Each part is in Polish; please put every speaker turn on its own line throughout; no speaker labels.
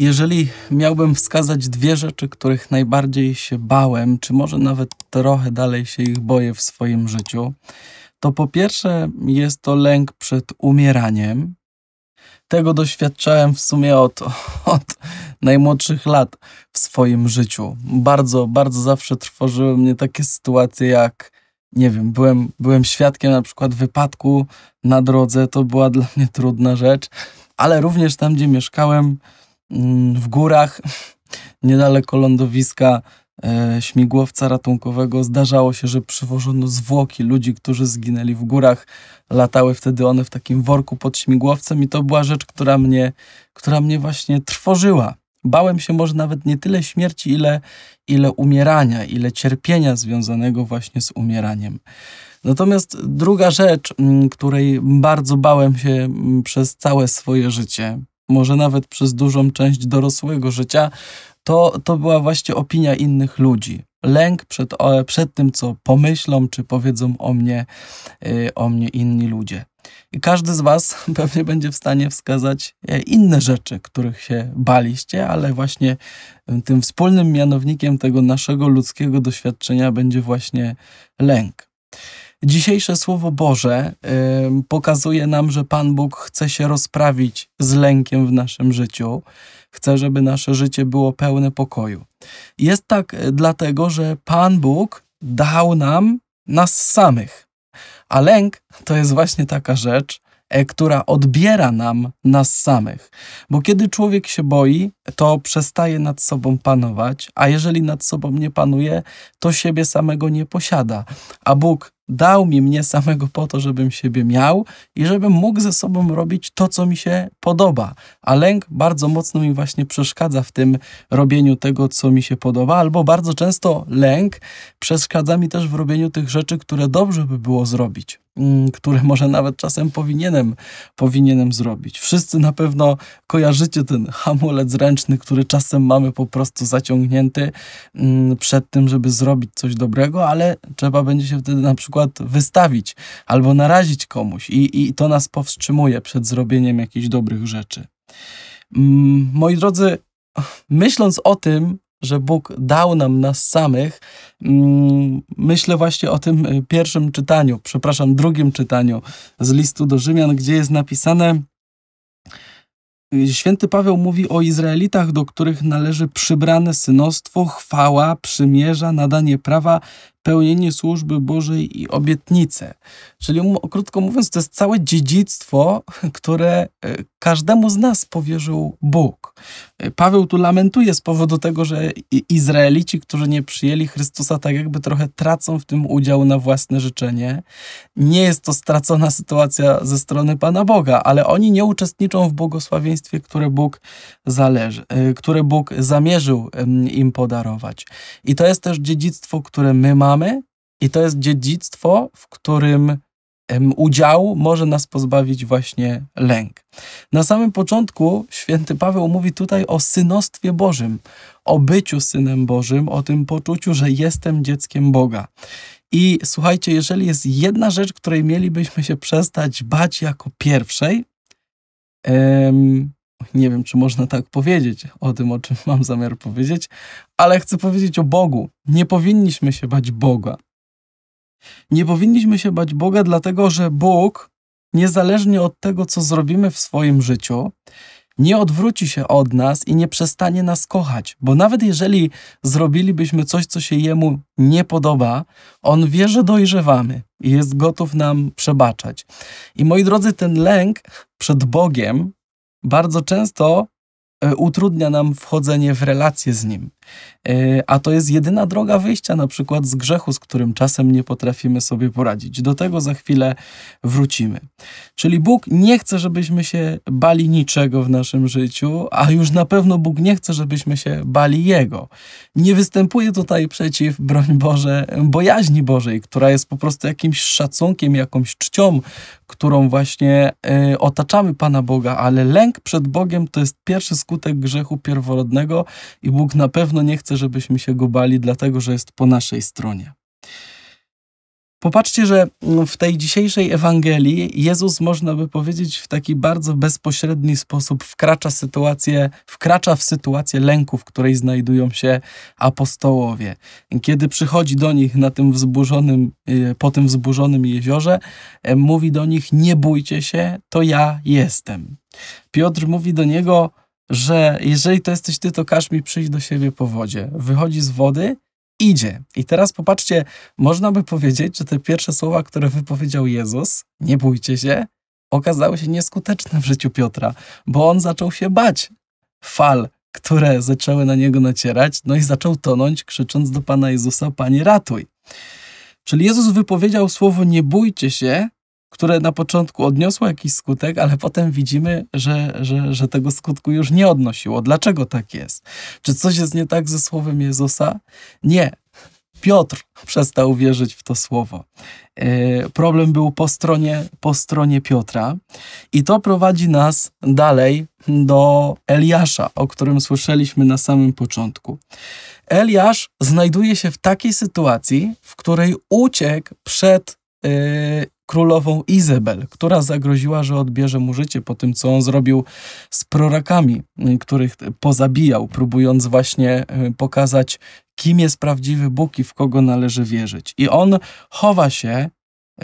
Jeżeli miałbym wskazać dwie rzeczy, których najbardziej się bałem, czy może nawet trochę dalej się ich boję w swoim życiu, to po pierwsze jest to lęk przed umieraniem. Tego doświadczałem w sumie od, od najmłodszych lat w swoim życiu. Bardzo, bardzo zawsze trwożyły mnie takie sytuacje jak nie wiem, byłem, byłem świadkiem na przykład wypadku na drodze, to była dla mnie trudna rzecz, ale również tam, gdzie mieszkałem, Mm, w górach niedaleko lądowiska e, śmigłowca ratunkowego zdarzało się, że przywożono zwłoki ludzi, którzy zginęli w górach. Latały wtedy one w takim worku pod śmigłowcem i to była rzecz, która mnie, która mnie właśnie trwożyła. Bałem się może nawet nie tyle śmierci, ile, ile umierania, ile cierpienia związanego właśnie z umieraniem. Natomiast druga rzecz, mm, której bardzo bałem się mm, przez całe swoje życie, może nawet przez dużą część dorosłego życia, to, to była właśnie opinia innych ludzi. Lęk przed, przed tym, co pomyślą czy powiedzą o mnie, y, o mnie inni ludzie. I każdy z Was pewnie będzie w stanie wskazać e, inne rzeczy, których się baliście, ale właśnie y, tym wspólnym mianownikiem tego naszego ludzkiego doświadczenia będzie właśnie lęk. Dzisiejsze Słowo Boże y, pokazuje nam, że Pan Bóg chce się rozprawić z lękiem w naszym życiu, chce, żeby nasze życie było pełne pokoju. Jest tak e, dlatego, że Pan Bóg dał nam nas samych. A lęk to jest właśnie taka rzecz, e, która odbiera nam nas samych. Bo kiedy człowiek się boi, to przestaje nad sobą panować, a jeżeli nad sobą nie panuje, to siebie samego nie posiada. A Bóg dał mi mnie samego po to, żebym siebie miał i żebym mógł ze sobą robić to, co mi się podoba. A lęk bardzo mocno mi właśnie przeszkadza w tym robieniu tego, co mi się podoba, albo bardzo często lęk przeszkadza mi też w robieniu tych rzeczy, które dobrze by było zrobić mm, które może nawet czasem powinienem, powinienem zrobić. Wszyscy na pewno kojarzycie ten hamulec ręczny, ekonomiczny, który czasem mamy po prostu zaciągnięty mm, przed tym, żeby zrobić coś dobrego, ale trzeba będzie się wtedy na przykład wystawić albo narazić komuś i, i to nas powstrzymuje przed zrobieniem jakichś dobrych rzeczy. Mm, moi drodzy, myśląc o tym, że Bóg dał nam nas samych. Mm, myślę właśnie o tym y, pierwszym czytaniu, przepraszam, drugim czytaniu z listu do Rzymian, gdzie jest napisane: Święty Paweł mówi o Izraelitach, do których należy przybrane synostwo, chwała, przymierza, nadanie prawa, pełnienie służby Bożej i obietnice. Czyli krótko mówiąc, to jest całe dziedzictwo, które e, każdemu z nas powierzył Bóg. E, Paweł tu lamentuje z powodu tego, że Izraelici, którzy nie przyjęli Chrystusa, tak jakby trochę tracą w tym udział na własne życzenie. Nie jest to stracona sytuacja ze strony Pana Boga, ale oni nie uczestniczą w błogosławieństwie, które Bóg zależy, e, które Bóg zamierzył im podarować. I to jest też dziedzictwo, które my mamy mamy i to jest dziedzictwo, w którym udział może nas pozbawić właśnie lęk. Na samym początku święty Paweł mówi tutaj o synostwie Bożym, o byciu synem Bożym, o tym poczuciu, że jestem dzieckiem Boga. I słuchajcie, jeżeli jest jedna rzecz, której mielibyśmy się przestać bać jako pierwszej, nie wiem, czy można tak powiedzieć o tym, o czym mam zamiar powiedzieć, ale chcę powiedzieć o Bogu. Nie powinniśmy się bać Boga. Nie powinniśmy się bać Boga, dlatego że Bóg, niezależnie od tego, co zrobimy w swoim życiu, nie odwróci się od nas i nie przestanie nas kochać, bo nawet jeżeli zrobilibyśmy coś, co się Jemu nie podoba, On wie, że dojrzewamy i jest gotów nam przebaczać. I moi drodzy, ten lęk przed Bogiem bardzo często e, utrudnia nam wchodzenie w relacje z Nim. E, a to jest jedyna droga wyjścia na przykład z grzechu, z którym czasem nie potrafimy sobie poradzić. Do tego za chwilę wrócimy. Czyli Bóg nie chce, żebyśmy się bali niczego w naszym życiu, a już na pewno Bóg nie chce, żebyśmy się bali Jego. Nie występuje tutaj przeciw, broń Boże, bojaźni Bożej, która jest po prostu jakimś szacunkiem, jakąś czcią, którą właśnie y, otaczamy Pana Boga, ale lęk przed Bogiem to jest pierwszy skutek grzechu pierworodnego i Bóg na pewno nie chce, żebyśmy się go bali, dlatego że jest po naszej stronie. Popatrzcie, że w tej dzisiejszej Ewangelii Jezus, można by powiedzieć, w taki bardzo bezpośredni sposób wkracza, sytuację, wkracza w sytuację lęku, w której znajdują się apostołowie. Kiedy przychodzi do nich na tym wzburzonym, y, po tym wzburzonym jeziorze, e, mówi do nich: Nie bójcie się, to ja jestem. Piotr mówi do niego, że jeżeli to jesteś ty, to każ mi przyjść do siebie po wodzie. Wychodzi z wody idzie. I teraz popatrzcie, można by powiedzieć, że te pierwsze słowa, które wypowiedział Jezus, nie bójcie się, okazały się nieskuteczne w życiu Piotra, bo on zaczął się bać fal, które zaczęły na niego nacierać, no i zaczął tonąć, krzycząc do Pana Jezusa: Panie, ratuj. Czyli Jezus wypowiedział słowo nie bójcie się, które na początku odniosło jakiś skutek, ale potem widzimy, że, że, że tego skutku już nie odnosiło. Dlaczego tak jest? Czy coś jest nie tak ze słowem Jezusa? Nie. Piotr przestał wierzyć w to słowo. E, problem był po stronie, po stronie Piotra, i to prowadzi nas dalej do Eliasza, o którym słyszeliśmy na samym początku. Eliasz znajduje się w takiej sytuacji, w której uciekł przed e, królową Izabel, która zagroziła, że odbierze mu życie po tym, co on zrobił z prorokami, y, których pozabijał, próbując właśnie y, pokazać, kim jest prawdziwy Bóg i w kogo należy wierzyć. I on chowa się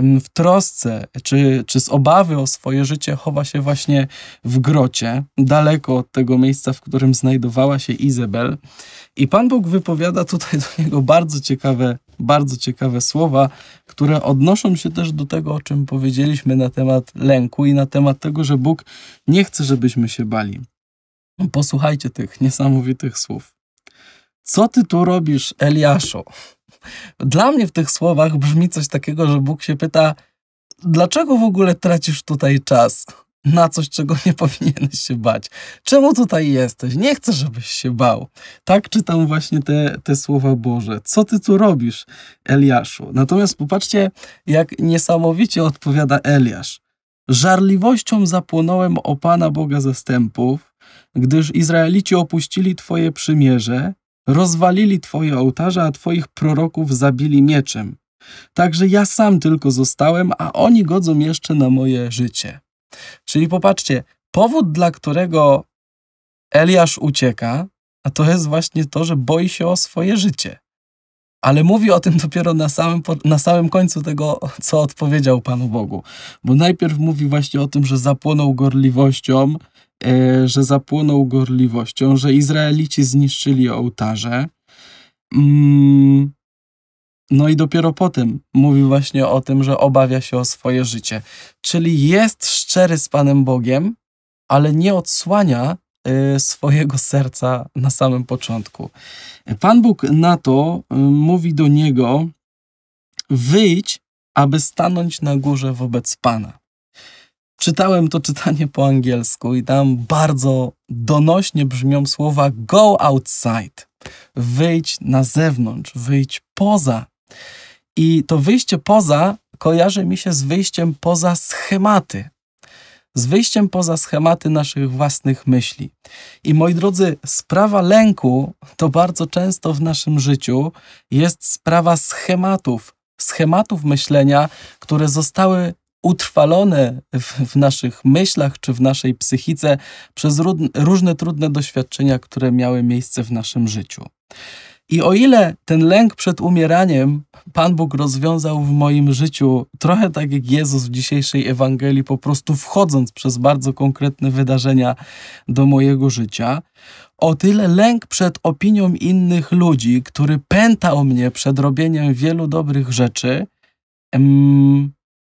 w trosce czy, czy z obawy o swoje życie chowa się właśnie w grocie, daleko od tego miejsca, w którym znajdowała się Izabel. I Pan Bóg wypowiada tutaj do niego bardzo ciekawe, bardzo ciekawe słowa, które odnoszą się też do tego, o czym powiedzieliśmy na temat lęku i na temat tego, że Bóg nie chce, żebyśmy się bali. Posłuchajcie tych niesamowitych słów. Co ty tu robisz, Eliaszu? Dla mnie w tych słowach brzmi coś takiego, że Bóg się pyta, dlaczego w ogóle tracisz tutaj czas na coś, czego nie powinieneś się bać? Czemu tutaj jesteś? Nie chcę, żebyś się bał. Tak czytam właśnie te, te słowa Boże. Co ty tu robisz, Eliaszu? Natomiast popatrzcie, jak niesamowicie odpowiada Eliasz. Żarliwością zapłonąłem o Pana Boga zastępów, gdyż Izraelici opuścili Twoje przymierze Rozwalili Twoje ołtarze, a Twoich proroków zabili mieczem. Także ja sam tylko zostałem, a oni godzą jeszcze na moje życie. Czyli popatrzcie, powód, dla którego Eliasz ucieka, a to jest właśnie to, że boi się o swoje życie. Ale mówi o tym dopiero na samym, na samym końcu tego, co odpowiedział Panu Bogu. Bo najpierw mówi właśnie o tym, że zapłonął gorliwością E, że zapłonął gorliwością, że Izraelici zniszczyli ołtarze. Mm, no i dopiero potem mówi właśnie o tym, że obawia się o swoje życie. Czyli jest szczery z Panem Bogiem, ale nie odsłania e, swojego serca na samym początku. Pan Bóg na to e, mówi do niego: Wyjdź, aby stanąć na górze wobec Pana. Czytałem to czytanie po angielsku i tam bardzo donośnie brzmią słowa go outside. Wyjdź na zewnątrz, wyjdź poza. I to wyjście poza kojarzy mi się z wyjściem poza schematy, z wyjściem poza schematy naszych własnych myśli. I moi drodzy, sprawa lęku to bardzo często w naszym życiu jest sprawa schematów, schematów myślenia, które zostały utrwalone w, w, naszych myślach czy w naszej psychice przez różne trudne doświadczenia, które miały miejsce w naszym życiu. I o ile ten lęk przed umieraniem Pan Bóg rozwiązał w moim życiu, trochę tak jak Jezus w dzisiejszej Ewangelii, po prostu wchodząc przez bardzo konkretne wydarzenia do mojego życia, o tyle lęk przed opinią innych ludzi, który pętał mnie przed robieniem wielu dobrych rzeczy,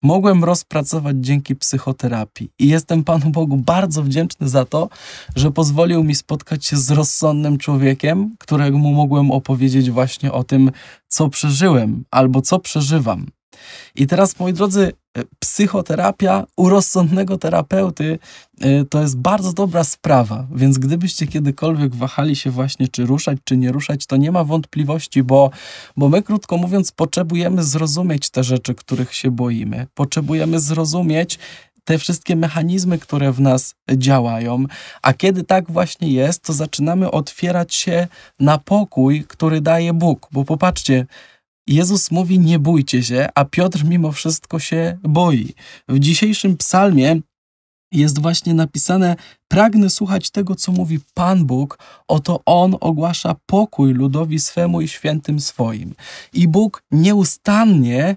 mogłem rozpracować dzięki psychoterapii. I jestem Panu Bogu bardzo wdzięczny za to, że pozwolił mi spotkać się z rozsądnym człowiekiem, któremu mogłem opowiedzieć właśnie o tym, co przeżyłem albo co przeżywam. I teraz, moi drodzy, e, psychoterapia u rozsądnego terapeuty e, to jest bardzo dobra sprawa, więc gdybyście kiedykolwiek wahali się właśnie, czy ruszać, czy nie ruszać, to nie ma wątpliwości, bo, bo my, krótko mówiąc, potrzebujemy zrozumieć te rzeczy, których się boimy. Potrzebujemy zrozumieć, te wszystkie mechanizmy, które w nas działają. A kiedy tak właśnie jest, to zaczynamy otwierać się na pokój, który daje Bóg. Bo popatrzcie, Jezus mówi: Nie bójcie się, a Piotr mimo wszystko się boi. W dzisiejszym psalmie jest właśnie napisane: Pragnę słuchać tego, co mówi Pan Bóg, oto On ogłasza pokój ludowi swemu i świętym swoim. I Bóg nieustannie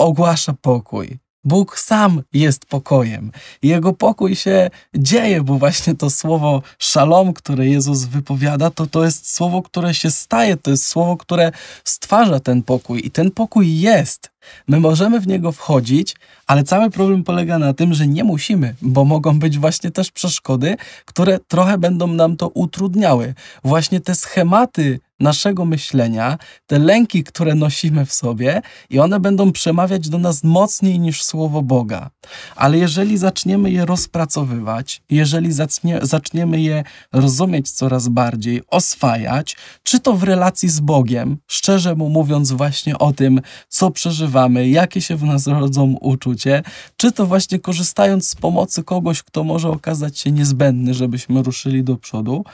ogłasza pokój. Bóg sam jest pokojem. Jego pokój się dzieje, bo właśnie to słowo szalom, które Jezus wypowiada, to to jest słowo, które się staje, to jest słowo, które stwarza ten pokój i ten pokój jest. My możemy w niego wchodzić, ale cały problem polega na tym, że nie musimy, bo mogą być właśnie też przeszkody, które trochę będą nam to utrudniały. Właśnie te schematy naszego myślenia, te lęki, które nosimy w sobie, i one będą przemawiać do nas mocniej niż słowo Boga. Ale jeżeli zaczniemy je rozpracowywać, jeżeli zacznie, zaczniemy je rozumieć coraz bardziej, oswajać, czy to w relacji z Bogiem, szczerze mu mówiąc właśnie o tym, co przeżywamy, jakie się w nas rodzą uczucie, czy to właśnie korzystając z pomocy kogoś, kto może okazać się niezbędny, żebyśmy ruszyli do przodu,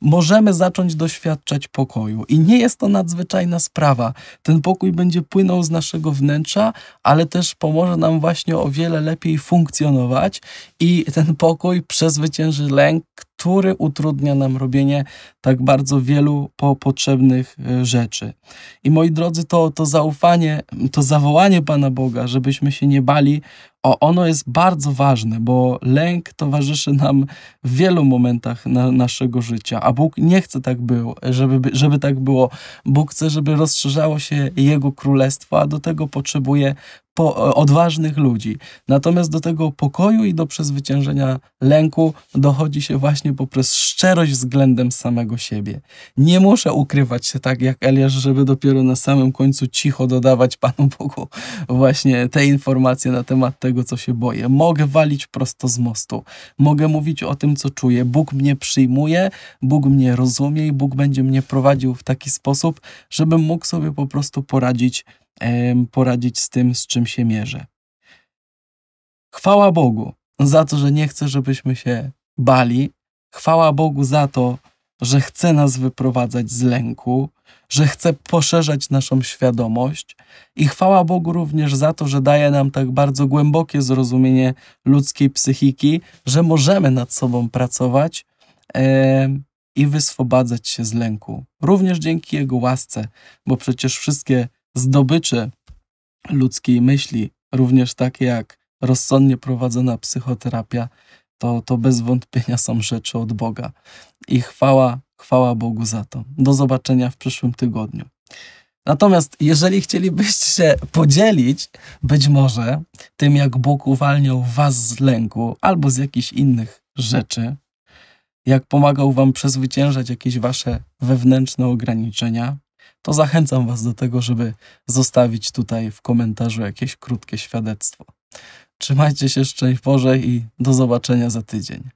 możemy zacząć doświadczać pokoju pokoju. I nie jest to nadzwyczajna sprawa. Ten pokój będzie płynął z naszego wnętrza, ale też pomoże nam właśnie o wiele lepiej funkcjonować i ten pokój przezwycięży lęk, który utrudnia nam robienie tak bardzo wielu po potrzebnych e, rzeczy. I moi drodzy, to, to zaufanie, to zawołanie Pana Boga, żebyśmy się nie bali o, ono jest bardzo ważne, bo lęk towarzyszy nam w wielu momentach na, naszego życia, a Bóg nie chce tak było, żeby, żeby tak było. Bóg chce, żeby rozszerzało się Jego królestwo, a do tego potrzebuje po, odważnych ludzi. Natomiast do tego pokoju i do przezwyciężenia lęku dochodzi się właśnie poprzez szczerość względem samego siebie. Nie muszę ukrywać się tak jak Eliasz, żeby dopiero na samym końcu cicho dodawać Panu Bogu właśnie te informacje na temat tego, tego, co się boję. Mogę walić prosto z mostu. Mogę mówić o tym, co czuję. Bóg mnie przyjmuje, Bóg mnie rozumie i Bóg będzie mnie prowadził w taki sposób, żebym mógł sobie po prostu poradzić, poradzić z tym, z czym się mierzę. Chwała Bogu za to, że nie chce, żebyśmy się bali. Chwała Bogu za to, że chce nas wyprowadzać z lęku, że chce poszerzać naszą świadomość i chwała Bogu również za to, że daje nam tak bardzo głębokie zrozumienie ludzkiej psychiki, że możemy nad sobą pracować e, i wyswobadzać się z lęku. Również dzięki Jego łasce, bo przecież wszystkie zdobycze ludzkiej myśli, również takie jak rozsądnie prowadzona psychoterapia, to, to bez wątpienia są rzeczy od Boga. I chwała, chwała Bogu za to. Do zobaczenia w przyszłym tygodniu. Natomiast jeżeli chcielibyście się podzielić, być może, tym jak Bóg uwalniał was z lęku albo z jakichś innych rzeczy, jak pomagał wam przezwyciężać jakieś wasze wewnętrzne ograniczenia, to zachęcam was do tego, żeby zostawić tutaj w komentarzu jakieś krótkie świadectwo. Trzymajcie się szczęść Boże i do zobaczenia za tydzień.